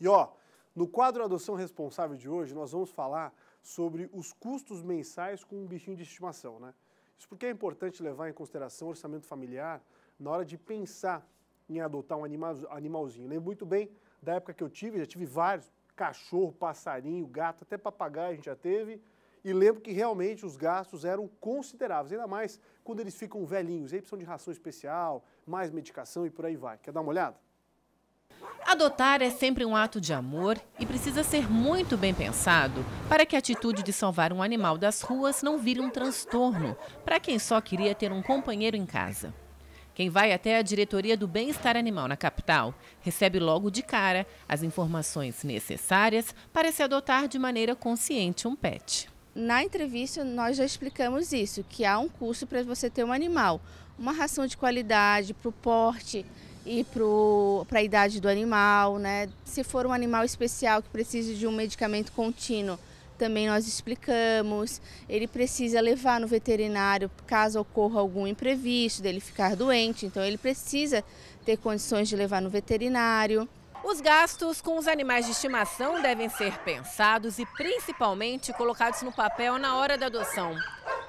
E ó, no quadro Adoção Responsável de hoje, nós vamos falar sobre os custos mensais com um bichinho de estimação, né? Isso porque é importante levar em consideração o orçamento familiar na hora de pensar em adotar um animal, animalzinho. Lembro muito bem da época que eu tive, já tive vários, cachorro, passarinho, gato, até papagaio a gente já teve, e lembro que realmente os gastos eram consideráveis, ainda mais quando eles ficam velhinhos, aí precisam de ração especial, mais medicação e por aí vai. Quer dar uma olhada? Adotar é sempre um ato de amor e precisa ser muito bem pensado para que a atitude de salvar um animal das ruas não vire um transtorno para quem só queria ter um companheiro em casa. Quem vai até a diretoria do bem-estar animal na capital recebe logo de cara as informações necessárias para se adotar de maneira consciente um pet. Na entrevista, nós já explicamos isso, que há um custo para você ter um animal, uma ração de qualidade, para o porte, e para a idade do animal, né? Se for um animal especial que precise de um medicamento contínuo, também nós explicamos. Ele precisa levar no veterinário caso ocorra algum imprevisto, dele ficar doente, então ele precisa ter condições de levar no veterinário. Os gastos com os animais de estimação devem ser pensados e principalmente colocados no papel na hora da adoção.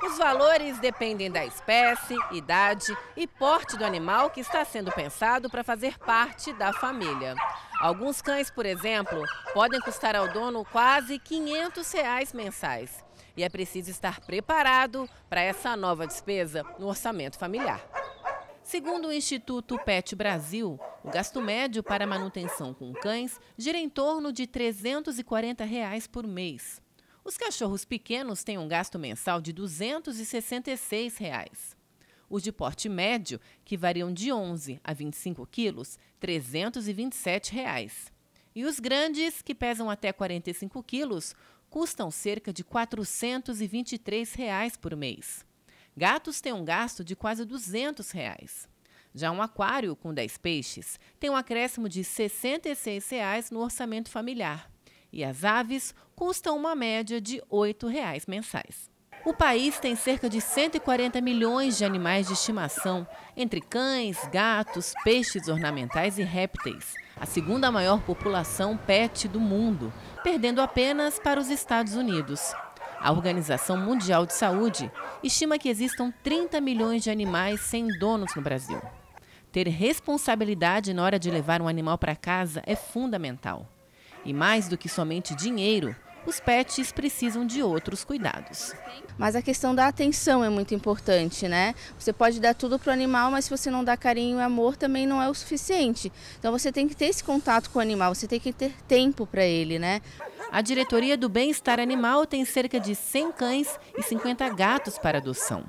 Os valores dependem da espécie, idade e porte do animal que está sendo pensado para fazer parte da família. Alguns cães, por exemplo, podem custar ao dono quase 500 reais mensais. E é preciso estar preparado para essa nova despesa no orçamento familiar. Segundo o Instituto Pet Brasil, o gasto médio para manutenção com cães gira em torno de R$ 340 reais por mês. Os cachorros pequenos têm um gasto mensal de R$ 266. Reais. Os de porte médio, que variam de 11 a 25 quilos, R$ 327. Reais. E os grandes, que pesam até 45 quilos, custam cerca de R$ 423 reais por mês. Gatos têm um gasto de quase R$ 200. Reais. Já um aquário com 10 peixes tem um acréscimo de R$ 66 reais no orçamento familiar e as aves custam uma média de R$ 8,00 mensais. O país tem cerca de 140 milhões de animais de estimação, entre cães, gatos, peixes ornamentais e répteis. A segunda maior população pet do mundo, perdendo apenas para os Estados Unidos. A Organização Mundial de Saúde estima que existam 30 milhões de animais sem donos no Brasil. Ter responsabilidade na hora de levar um animal para casa é fundamental. E mais do que somente dinheiro, os pets precisam de outros cuidados. Mas a questão da atenção é muito importante, né? Você pode dar tudo para o animal, mas se você não dá carinho e amor também não é o suficiente. Então você tem que ter esse contato com o animal, você tem que ter tempo para ele, né? A diretoria do Bem-Estar Animal tem cerca de 100 cães e 50 gatos para adoção.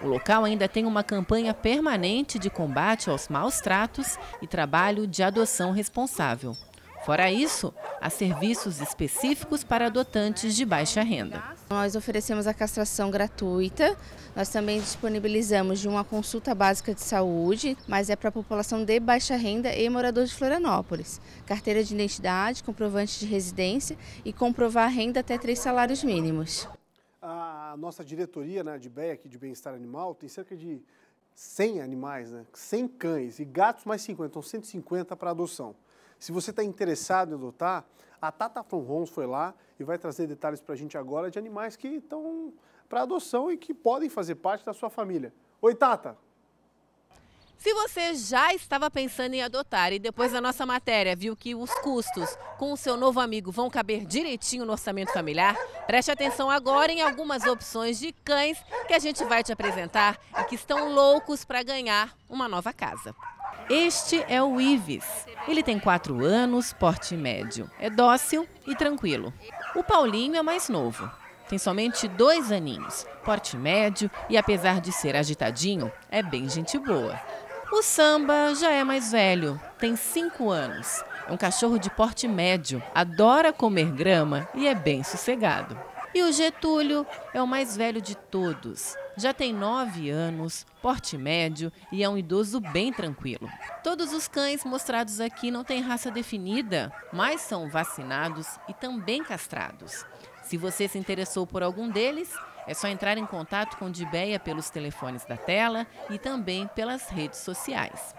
O local ainda tem uma campanha permanente de combate aos maus tratos e trabalho de adoção responsável. Fora isso, há serviços específicos para adotantes de baixa renda. Nós oferecemos a castração gratuita, nós também disponibilizamos de uma consulta básica de saúde, mas é para a população de baixa renda e morador de Florianópolis. Carteira de identidade, comprovante de residência e comprovar a renda até três salários mínimos. A nossa diretoria né, de BEA, aqui de Bem-Estar Animal, tem cerca de 100 animais, né, 100 cães e gatos mais 50, então 150 para adoção. Se você está interessado em adotar, a Tata From foi lá e vai trazer detalhes para a gente agora de animais que estão para adoção e que podem fazer parte da sua família. Oi, Tata! Se você já estava pensando em adotar e depois da nossa matéria viu que os custos com o seu novo amigo vão caber direitinho no orçamento familiar, preste atenção agora em algumas opções de cães que a gente vai te apresentar e que estão loucos para ganhar uma nova casa. Este é o Ives. Ele tem quatro anos, porte médio, é dócil e tranquilo. O Paulinho é mais novo. Tem somente dois aninhos, porte médio e, apesar de ser agitadinho, é bem gente boa. O samba já é mais velho, tem cinco anos. É um cachorro de porte médio, adora comer grama e é bem sossegado. E o Getúlio é o mais velho de todos. Já tem nove anos, porte médio e é um idoso bem tranquilo. Todos os cães mostrados aqui não têm raça definida, mas são vacinados e também castrados. Se você se interessou por algum deles, é só entrar em contato com Dibéia pelos telefones da tela e também pelas redes sociais.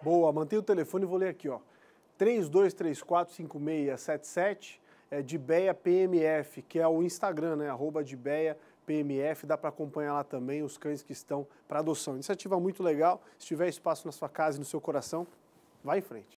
Boa, mantém o telefone, vou ler aqui, ó. 32345677 é PMF que é o Instagram, né? Arroba PMF dá para acompanhar lá também os cães que estão para adoção. Iniciativa muito legal, se tiver espaço na sua casa e no seu coração, vá em frente.